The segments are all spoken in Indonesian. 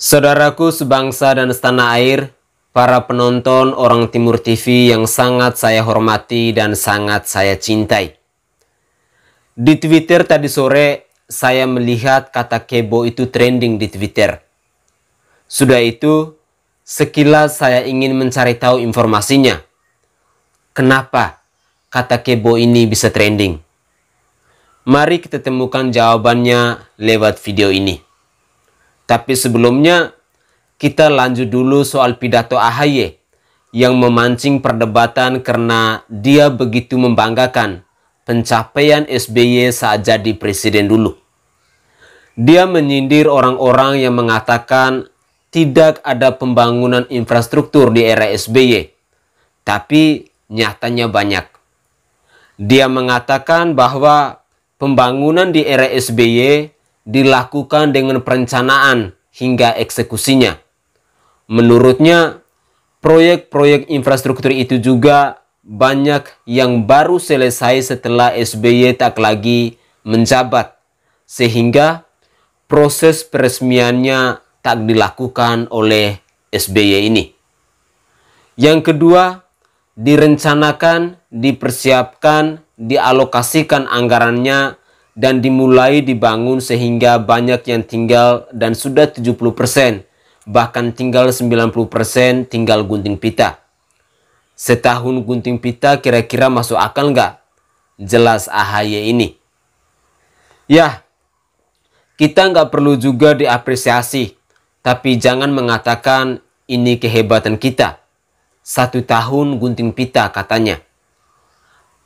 Saudaraku sebangsa dan setanah air, para penonton orang Timur TV yang sangat saya hormati dan sangat saya cintai. Di Twitter tadi sore, saya melihat kata kebo itu trending di Twitter. Sudah itu, sekilas saya ingin mencari tahu informasinya. Kenapa kata kebo ini bisa trending? Mari kita temukan jawabannya lewat video ini. Tapi sebelumnya kita lanjut dulu soal pidato AHY yang memancing perdebatan karena dia begitu membanggakan pencapaian SBY saat jadi presiden dulu. Dia menyindir orang-orang yang mengatakan tidak ada pembangunan infrastruktur di era SBY. Tapi nyatanya banyak. Dia mengatakan bahwa pembangunan di era SBY dilakukan dengan perencanaan hingga eksekusinya. Menurutnya, proyek-proyek infrastruktur itu juga banyak yang baru selesai setelah SBY tak lagi menjabat, sehingga proses peresmiannya tak dilakukan oleh SBY ini. Yang kedua, direncanakan, dipersiapkan, dialokasikan anggarannya dan dimulai dibangun sehingga banyak yang tinggal dan sudah 70%, bahkan tinggal 90% tinggal gunting pita. Setahun gunting pita kira-kira masuk akal nggak? Jelas AHY ini. Ya, kita nggak perlu juga diapresiasi, tapi jangan mengatakan ini kehebatan kita. Satu tahun gunting pita katanya.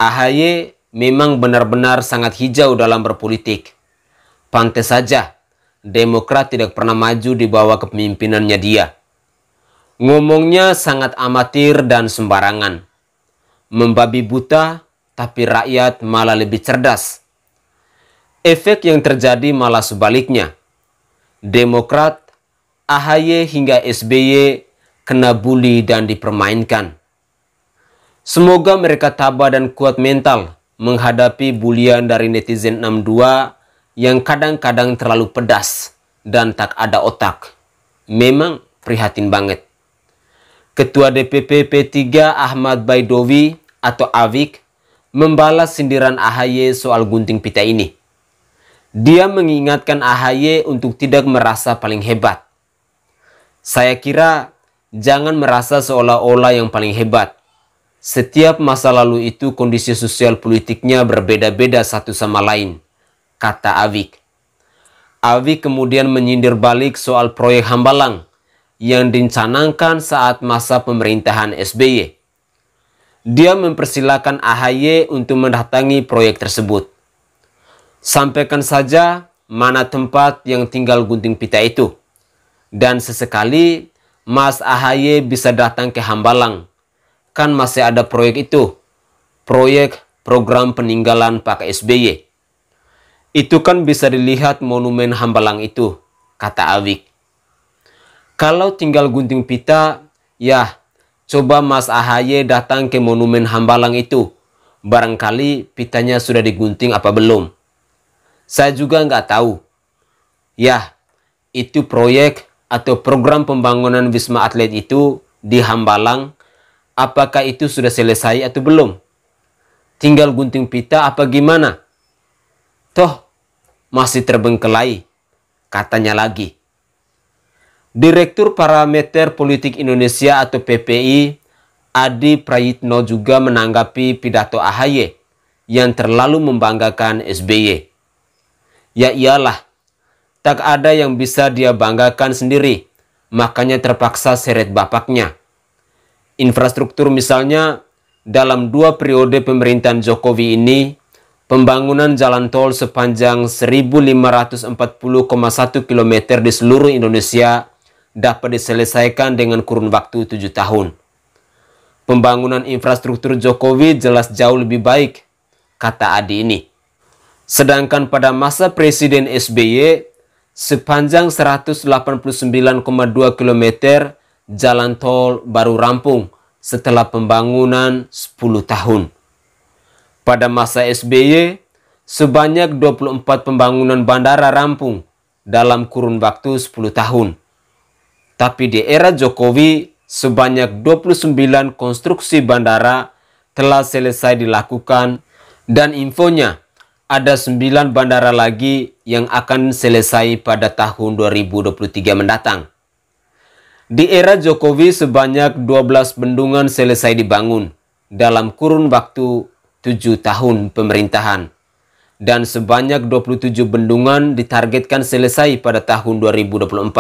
AHY memang benar-benar sangat hijau dalam berpolitik. Pantai saja, Demokrat tidak pernah maju di bawah kepemimpinannya dia. Ngomongnya sangat amatir dan sembarangan. Membabi buta, tapi rakyat malah lebih cerdas. Efek yang terjadi malah sebaliknya. Demokrat, AHY hingga SBY kena bully dan dipermainkan. Semoga mereka tabah dan kuat mental menghadapi bulian dari netizen 62 yang kadang-kadang terlalu pedas dan tak ada otak. Memang prihatin banget. Ketua DPP P3 Ahmad Baidowi atau Avik membalas sindiran AHY soal gunting pita ini. Dia mengingatkan AHY untuk tidak merasa paling hebat. Saya kira jangan merasa seolah-olah yang paling hebat. Setiap masa lalu itu kondisi sosial politiknya berbeda-beda satu sama lain, kata Avik. Avik kemudian menyindir balik soal proyek Hambalang yang dicanangkan saat masa pemerintahan SBY. Dia mempersilahkan AHY untuk mendatangi proyek tersebut. Sampaikan saja mana tempat yang tinggal gunting pita itu. Dan sesekali Mas AHY bisa datang ke Hambalang kan masih ada proyek itu. Proyek program peninggalan Pak SBY. Itu kan bisa dilihat monumen Hambalang itu, kata Awik. Kalau tinggal gunting pita, ya coba Mas Ahaye datang ke monumen Hambalang itu. Barangkali pitanya sudah digunting apa belum. Saya juga nggak tahu. Ya, itu proyek atau program pembangunan Wisma Atlet itu di Hambalang apakah itu sudah selesai atau belum. Tinggal gunting pita apa gimana? Toh, masih terbengkelai, katanya lagi. Direktur Parameter Politik Indonesia atau PPI, Adi Prayitno juga menanggapi pidato AHY yang terlalu membanggakan SBY. Ya iyalah, tak ada yang bisa dia banggakan sendiri, makanya terpaksa seret bapaknya infrastruktur misalnya dalam dua periode pemerintahan Jokowi ini pembangunan jalan tol sepanjang 1540,1 km di seluruh Indonesia dapat diselesaikan dengan kurun waktu tujuh tahun. Pembangunan infrastruktur Jokowi jelas jauh lebih baik, kata Adi ini. Sedangkan pada masa Presiden SBY, sepanjang 189,2 km jalan tol baru rampung setelah pembangunan 10 tahun. Pada masa SBY, sebanyak 24 pembangunan bandara rampung dalam kurun waktu 10 tahun. Tapi di era Jokowi, sebanyak 29 konstruksi bandara telah selesai dilakukan dan infonya ada 9 bandara lagi yang akan selesai pada tahun 2023 mendatang. Di era Jokowi sebanyak 12 bendungan selesai dibangun dalam kurun waktu 7 tahun pemerintahan dan sebanyak 27 bendungan ditargetkan selesai pada tahun 2024.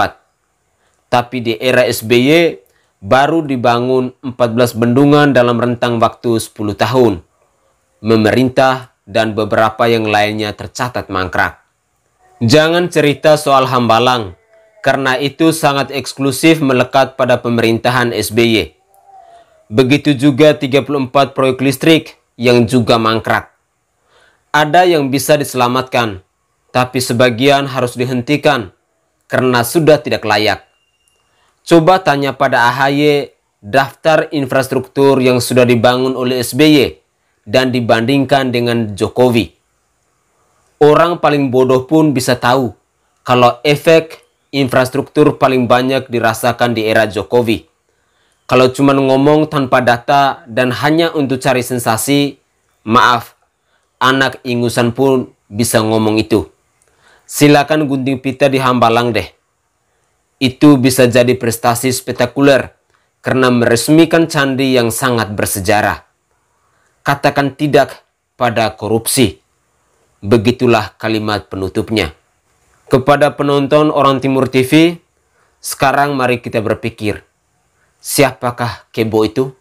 Tapi di era SBY baru dibangun 14 bendungan dalam rentang waktu 10 tahun. Memerintah dan beberapa yang lainnya tercatat mangkrak. Jangan cerita soal Hambalang karena itu sangat eksklusif melekat pada pemerintahan SBY. Begitu juga 34 proyek listrik yang juga mangkrak. Ada yang bisa diselamatkan, tapi sebagian harus dihentikan karena sudah tidak layak. Coba tanya pada AHY daftar infrastruktur yang sudah dibangun oleh SBY dan dibandingkan dengan Jokowi. Orang paling bodoh pun bisa tahu kalau efek infrastruktur paling banyak dirasakan di era Jokowi. Kalau cuma ngomong tanpa data dan hanya untuk cari sensasi, maaf, anak ingusan pun bisa ngomong itu. Silakan gunting pita di Hambalang deh. Itu bisa jadi prestasi spektakuler karena meresmikan candi yang sangat bersejarah. Katakan tidak pada korupsi. Begitulah kalimat penutupnya. Kepada penonton orang Timur TV, sekarang mari kita berpikir, siapakah Kebo itu?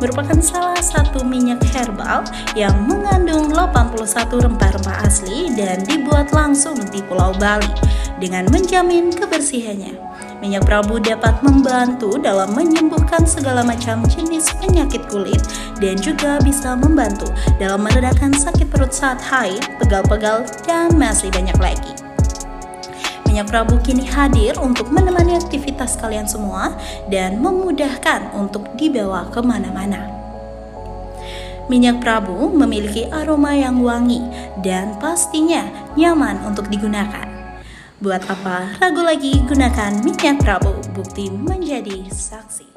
merupakan salah satu minyak herbal yang mengandung 81 rempah-rempah asli dan dibuat langsung di Pulau Bali dengan menjamin kebersihannya. Minyak Prabu dapat membantu dalam menyembuhkan segala macam jenis penyakit kulit dan juga bisa membantu dalam meredakan sakit perut saat haid, pegal-pegal, dan masih banyak lagi. Minyak Prabu kini hadir untuk menemani aktivitas kalian semua dan memudahkan untuk dibawa kemana-mana. Minyak Prabu memiliki aroma yang wangi dan pastinya nyaman untuk digunakan. Buat apa ragu lagi gunakan minyak Prabu, bukti menjadi saksi.